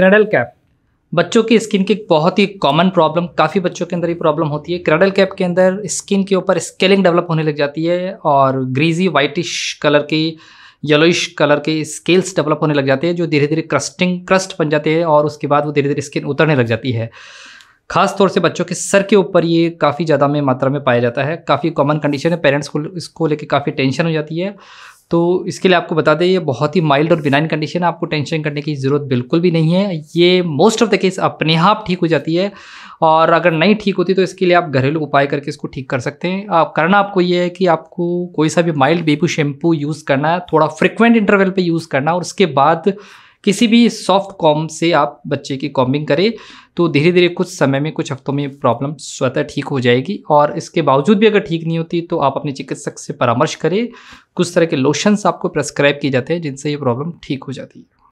cradle cap बच्चों की skin की बहुत ही कॉमन प्रॉब्लम काफ़ी बच्चों के अंदर ये प्रॉब्लम होती है क्रेडल कैप के अंदर स्किन के ऊपर स्केलिंग डेवलप होने लग जाती है और ग्रीजी वाइटिश कलर की येलोइश कलर के स्केल्स डेवलप होने लग जाते हैं जो धीरे धीरे क्रस्टिंग क्रस्ट बन जाते हैं और उसके बाद वो धीरे धीरे स्किन उतरने लग जाती है खास तौर से बच्चों के सर के ऊपर ये काफ़ी ज़्यादा में मात्रा में पाया जाता है काफ़ी कॉमन कंडीशन है पेरेंट्स को इसको लेके काफ़ी टेंशन हो जाती है तो इसके लिए आपको बता दें ये बहुत ही माइल्ड और बिनाइन कंडीशन है आपको टेंशन करने की ज़रूरत बिल्कुल भी नहीं है ये मोस्ट ऑफ द केस अपने आप हाँ ठीक हो जाती है और अगर नहीं ठीक होती तो इसके लिए आप घरेलू उपाय करके इसको ठीक कर सकते हैं आप करना आपको ये है कि आपको कोई सा भी माइल्ड बेबू शैम्पू यूज़ करना है थोड़ा फ्रिक्वेंट इंटरवल पर यूज़ करना और उसके बाद किसी भी सॉफ्ट कॉम से आप बच्चे की कॉम्बिंग करें तो धीरे धीरे कुछ समय में कुछ हफ्तों में प्रॉब्लम स्वतः ठीक हो जाएगी और इसके बावजूद भी अगर ठीक नहीं होती तो आप अपने चिकित्सक से परामर्श करें कुछ तरह के लोशंस आपको प्रेस्क्राइब किए जाते हैं जिनसे ये प्रॉब्लम ठीक हो जाती है